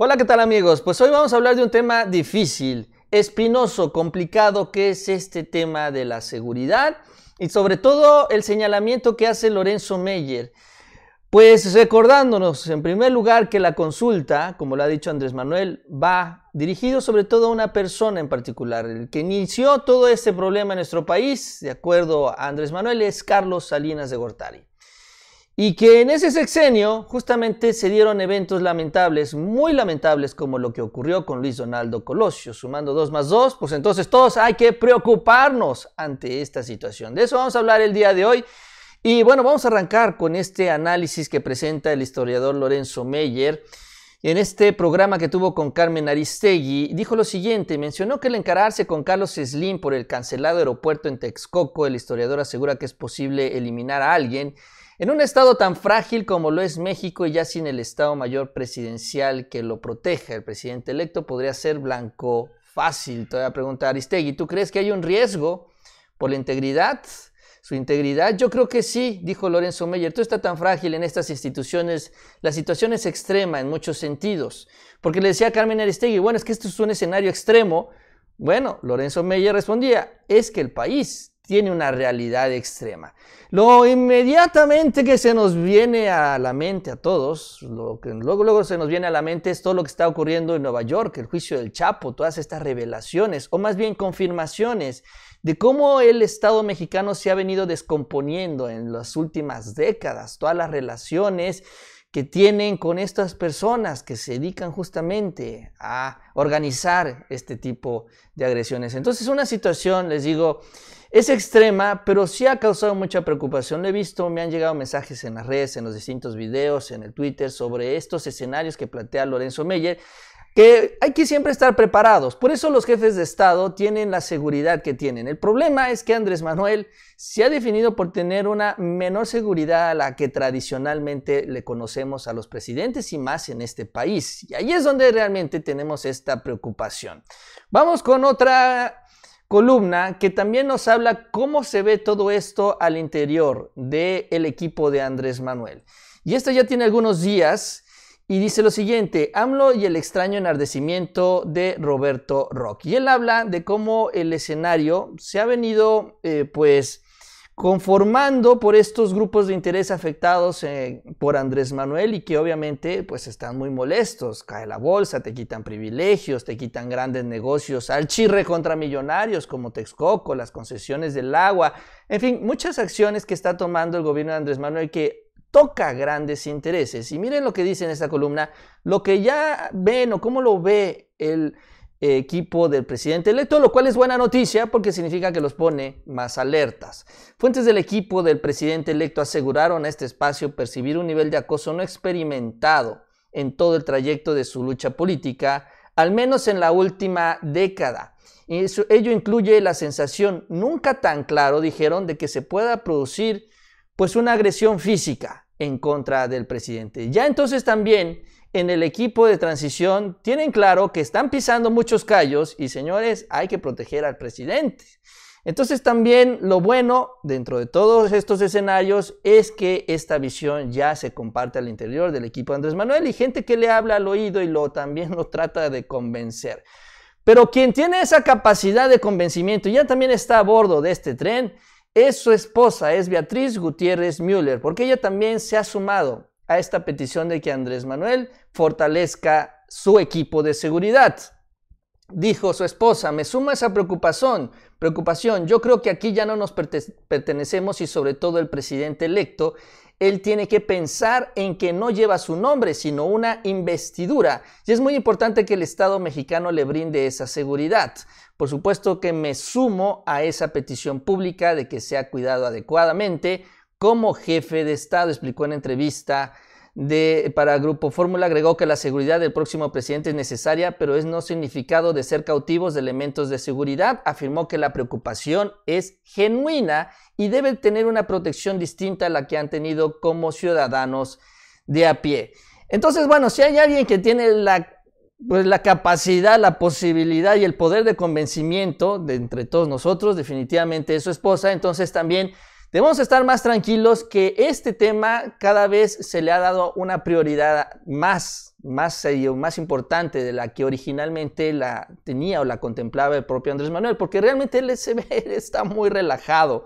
Hola, ¿qué tal amigos? Pues hoy vamos a hablar de un tema difícil, espinoso, complicado, que es este tema de la seguridad y sobre todo el señalamiento que hace Lorenzo Meyer. Pues recordándonos, en primer lugar, que la consulta, como lo ha dicho Andrés Manuel, va dirigido sobre todo a una persona en particular. El que inició todo este problema en nuestro país, de acuerdo a Andrés Manuel, es Carlos Salinas de Gortari. Y que en ese sexenio justamente se dieron eventos lamentables, muy lamentables, como lo que ocurrió con Luis Donaldo Colosio, sumando dos más dos, pues entonces todos hay que preocuparnos ante esta situación. De eso vamos a hablar el día de hoy. Y bueno, vamos a arrancar con este análisis que presenta el historiador Lorenzo Meyer. En este programa que tuvo con Carmen Aristegui, dijo lo siguiente, mencionó que el encararse con Carlos Slim por el cancelado aeropuerto en Texcoco, el historiador asegura que es posible eliminar a alguien en un estado tan frágil como lo es México y ya sin el Estado Mayor presidencial que lo proteja, el presidente electo podría ser blanco fácil. Te voy a preguntar, Aristegui, ¿tú crees que hay un riesgo por la integridad? ¿Su integridad? Yo creo que sí, dijo Lorenzo Meyer. Tú está tan frágil en estas instituciones. La situación es extrema en muchos sentidos. Porque le decía a Carmen Aristegui, bueno, es que esto es un escenario extremo bueno, Lorenzo Meyer respondía, es que el país tiene una realidad extrema. Lo inmediatamente que se nos viene a la mente a todos, lo que luego, luego se nos viene a la mente es todo lo que está ocurriendo en Nueva York, el juicio del Chapo, todas estas revelaciones, o más bien confirmaciones de cómo el Estado mexicano se ha venido descomponiendo en las últimas décadas, todas las relaciones que tienen con estas personas que se dedican justamente a organizar este tipo de agresiones. Entonces, una situación, les digo, es extrema, pero sí ha causado mucha preocupación. Lo he visto, me han llegado mensajes en las redes, en los distintos videos, en el Twitter, sobre estos escenarios que plantea Lorenzo Meyer, que hay que siempre estar preparados. Por eso los jefes de Estado tienen la seguridad que tienen. El problema es que Andrés Manuel se ha definido por tener una menor seguridad a la que tradicionalmente le conocemos a los presidentes y más en este país. Y ahí es donde realmente tenemos esta preocupación. Vamos con otra columna que también nos habla cómo se ve todo esto al interior del equipo de Andrés Manuel. Y esta ya tiene algunos días. Y dice lo siguiente, AMLO y el extraño enardecimiento de Roberto Rock. Y él habla de cómo el escenario se ha venido eh, pues conformando por estos grupos de interés afectados eh, por Andrés Manuel y que obviamente pues están muy molestos. Cae la bolsa, te quitan privilegios, te quitan grandes negocios al chirre contra millonarios como Texcoco, las concesiones del agua, en fin, muchas acciones que está tomando el gobierno de Andrés Manuel que toca grandes intereses. Y miren lo que dice en esta columna, lo que ya ven o cómo lo ve el eh, equipo del presidente electo, lo cual es buena noticia porque significa que los pone más alertas. Fuentes del equipo del presidente electo aseguraron a este espacio percibir un nivel de acoso no experimentado en todo el trayecto de su lucha política, al menos en la última década. Y ello incluye la sensación nunca tan claro, dijeron, de que se pueda producir pues una agresión física en contra del presidente. Ya entonces también en el equipo de transición tienen claro que están pisando muchos callos y señores, hay que proteger al presidente. Entonces también lo bueno dentro de todos estos escenarios es que esta visión ya se comparte al interior del equipo Andrés Manuel y gente que le habla al oído y lo también lo trata de convencer. Pero quien tiene esa capacidad de convencimiento ya también está a bordo de este tren es su esposa, es Beatriz Gutiérrez Müller, porque ella también se ha sumado a esta petición de que Andrés Manuel fortalezca su equipo de seguridad. Dijo su esposa, me suma esa preocupación, preocupación, yo creo que aquí ya no nos pertenecemos y sobre todo el presidente electo, él tiene que pensar en que no lleva su nombre, sino una investidura. Y es muy importante que el Estado mexicano le brinde esa seguridad. Por supuesto que me sumo a esa petición pública de que sea cuidado adecuadamente como jefe de Estado, explicó en entrevista de, para Grupo Fórmula agregó que la seguridad del próximo presidente es necesaria, pero es no significado de ser cautivos de elementos de seguridad. Afirmó que la preocupación es genuina y debe tener una protección distinta a la que han tenido como ciudadanos de a pie. Entonces, bueno, si hay alguien que tiene la pues la capacidad, la posibilidad y el poder de convencimiento de entre todos nosotros, definitivamente es su esposa, entonces también debemos estar más tranquilos que este tema cada vez se le ha dado una prioridad más, más serio, más importante de la que originalmente la tenía o la contemplaba el propio Andrés Manuel, porque realmente él se ve, está muy relajado.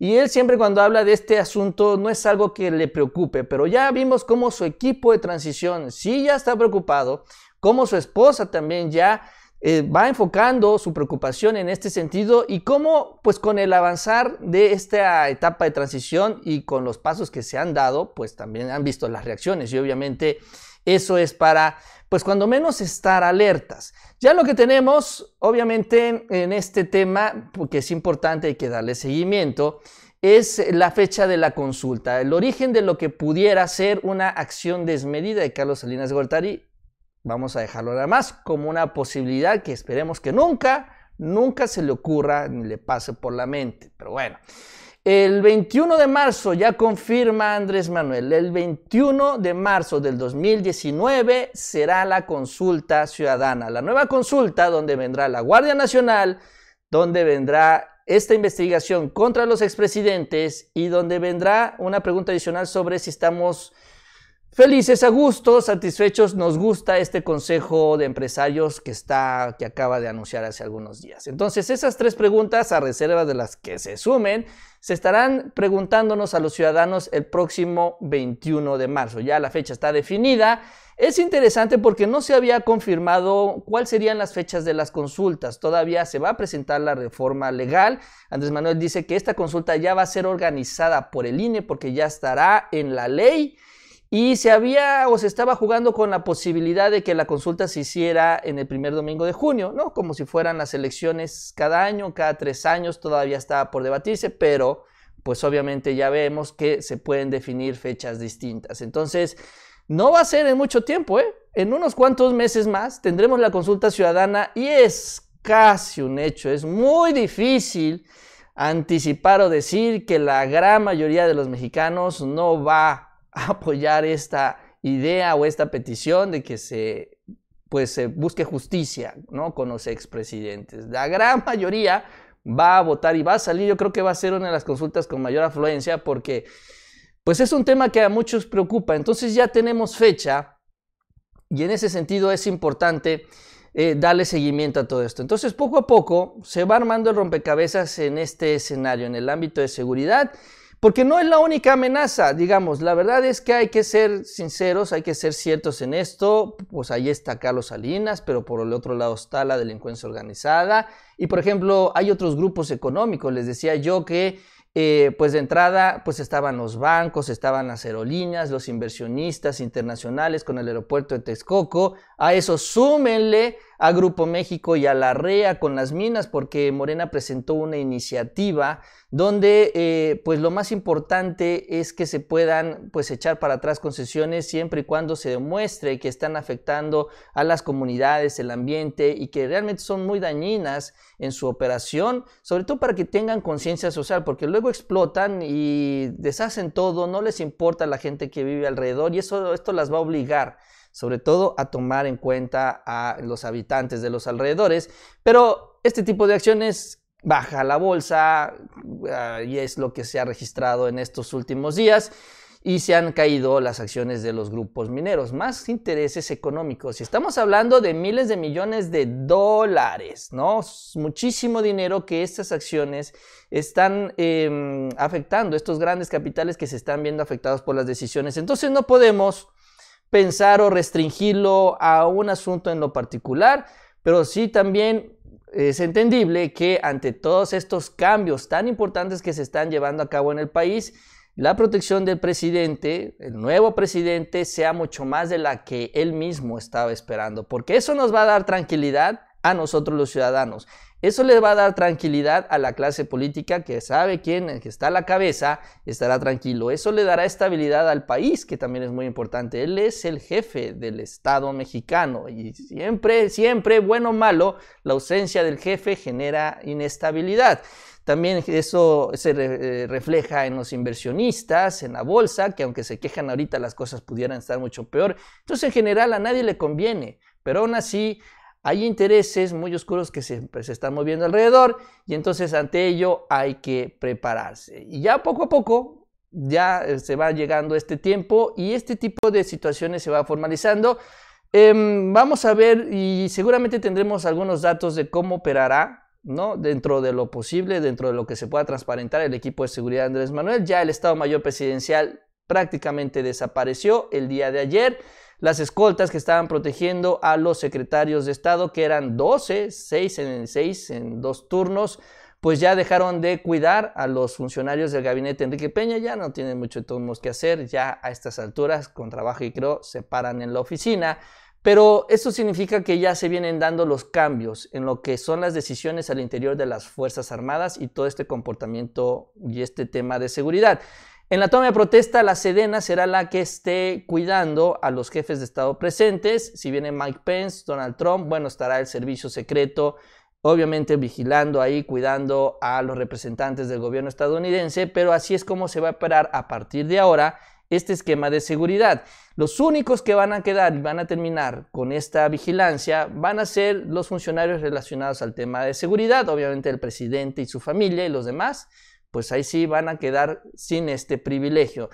Y él siempre cuando habla de este asunto no es algo que le preocupe, pero ya vimos cómo su equipo de transición sí ya está preocupado, cómo su esposa también ya eh, va enfocando su preocupación en este sentido y cómo, pues con el avanzar de esta etapa de transición y con los pasos que se han dado, pues también han visto las reacciones y obviamente eso es para, pues cuando menos estar alertas. Ya lo que tenemos, obviamente, en este tema, porque pues, es importante, que darle seguimiento, es la fecha de la consulta, el origen de lo que pudiera ser una acción desmedida de Carlos Salinas Gortari Vamos a dejarlo nada más como una posibilidad que esperemos que nunca, nunca se le ocurra ni le pase por la mente. Pero bueno, el 21 de marzo, ya confirma Andrés Manuel, el 21 de marzo del 2019 será la consulta ciudadana, la nueva consulta donde vendrá la Guardia Nacional, donde vendrá esta investigación contra los expresidentes y donde vendrá una pregunta adicional sobre si estamos Felices a gusto, satisfechos, nos gusta este consejo de empresarios que, está, que acaba de anunciar hace algunos días. Entonces, esas tres preguntas, a reserva de las que se sumen, se estarán preguntándonos a los ciudadanos el próximo 21 de marzo. Ya la fecha está definida. Es interesante porque no se había confirmado cuáles serían las fechas de las consultas. Todavía se va a presentar la reforma legal. Andrés Manuel dice que esta consulta ya va a ser organizada por el INE porque ya estará en la ley. Y se había o se estaba jugando con la posibilidad de que la consulta se hiciera en el primer domingo de junio, ¿no? Como si fueran las elecciones cada año, cada tres años, todavía estaba por debatirse, pero pues obviamente ya vemos que se pueden definir fechas distintas. Entonces, no va a ser en mucho tiempo, ¿eh? En unos cuantos meses más tendremos la consulta ciudadana y es casi un hecho, es muy difícil anticipar o decir que la gran mayoría de los mexicanos no va apoyar esta idea o esta petición de que se pues se busque justicia ¿no? con los expresidentes. La gran mayoría va a votar y va a salir, yo creo que va a ser una de las consultas con mayor afluencia porque pues es un tema que a muchos preocupa. Entonces ya tenemos fecha y en ese sentido es importante eh, darle seguimiento a todo esto. Entonces poco a poco se va armando el rompecabezas en este escenario, en el ámbito de seguridad porque no es la única amenaza, digamos. La verdad es que hay que ser sinceros, hay que ser ciertos en esto. Pues ahí está Carlos Salinas, pero por el otro lado está la delincuencia organizada. Y por ejemplo, hay otros grupos económicos. Les decía yo que, eh, pues de entrada, pues estaban los bancos, estaban las aerolíneas, los inversionistas internacionales con el aeropuerto de Texcoco. A eso súmenle a Grupo México y a la REA con las minas, porque Morena presentó una iniciativa donde eh, pues lo más importante es que se puedan pues echar para atrás concesiones siempre y cuando se demuestre que están afectando a las comunidades, el ambiente y que realmente son muy dañinas en su operación, sobre todo para que tengan conciencia social, porque luego explotan y deshacen todo, no les importa la gente que vive alrededor y eso esto las va a obligar sobre todo a tomar en cuenta a los habitantes de los alrededores, pero este tipo de acciones baja la bolsa eh, y es lo que se ha registrado en estos últimos días y se han caído las acciones de los grupos mineros, más intereses económicos. Y estamos hablando de miles de millones de dólares, ¿no? Muchísimo dinero que estas acciones están em, afectando, estos grandes capitales que se están viendo afectados por las decisiones. Entonces no podemos pensar o restringirlo a un asunto en lo particular, pero sí también es entendible que ante todos estos cambios tan importantes que se están llevando a cabo en el país, la protección del presidente, el nuevo presidente, sea mucho más de la que él mismo estaba esperando, porque eso nos va a dar tranquilidad, a nosotros los ciudadanos. Eso le va a dar tranquilidad a la clase política que sabe quién que está a la cabeza, estará tranquilo. Eso le dará estabilidad al país, que también es muy importante. Él es el jefe del Estado mexicano y siempre, siempre, bueno o malo, la ausencia del jefe genera inestabilidad. También eso se eh, refleja en los inversionistas, en la bolsa, que aunque se quejan ahorita las cosas pudieran estar mucho peor. Entonces, en general, a nadie le conviene, pero aún así hay intereses muy oscuros que siempre se están moviendo alrededor y entonces ante ello hay que prepararse. Y ya poco a poco ya eh, se va llegando este tiempo y este tipo de situaciones se va formalizando. Em, vamos a ver y seguramente tendremos algunos datos de cómo operará ¿no? Dentro de lo posible, dentro de lo que se pueda transparentar el equipo de seguridad de Andrés Manuel. Ya el Estado Mayor Presidencial prácticamente desapareció el día de ayer las escoltas que estaban protegiendo a los secretarios de Estado, que eran 12, 6 en 6 en dos turnos, pues ya dejaron de cuidar a los funcionarios del gabinete Enrique Peña, ya no tienen mucho turnos que hacer, ya a estas alturas, con trabajo y creo, se paran en la oficina. Pero eso significa que ya se vienen dando los cambios en lo que son las decisiones al interior de las Fuerzas Armadas y todo este comportamiento y este tema de seguridad. En la toma de protesta, la Sedena será la que esté cuidando a los jefes de Estado presentes. Si viene Mike Pence, Donald Trump, bueno, estará el servicio secreto, obviamente vigilando ahí, cuidando a los representantes del gobierno estadounidense, pero así es como se va a operar a partir de ahora este esquema de seguridad. Los únicos que van a quedar y van a terminar con esta vigilancia van a ser los funcionarios relacionados al tema de seguridad, obviamente el presidente y su familia y los demás pues ahí sí van a quedar sin este privilegio.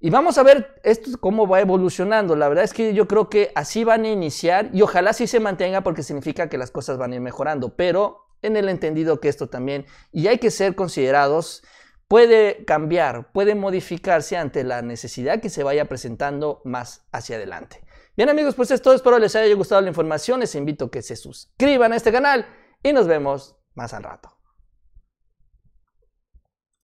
Y vamos a ver esto cómo va evolucionando. La verdad es que yo creo que así van a iniciar y ojalá sí se mantenga porque significa que las cosas van a ir mejorando, pero en el entendido que esto también, y hay que ser considerados, puede cambiar, puede modificarse ante la necesidad que se vaya presentando más hacia adelante. Bien amigos, pues es todo, espero les haya gustado la información, les invito a que se suscriban a este canal y nos vemos más al rato.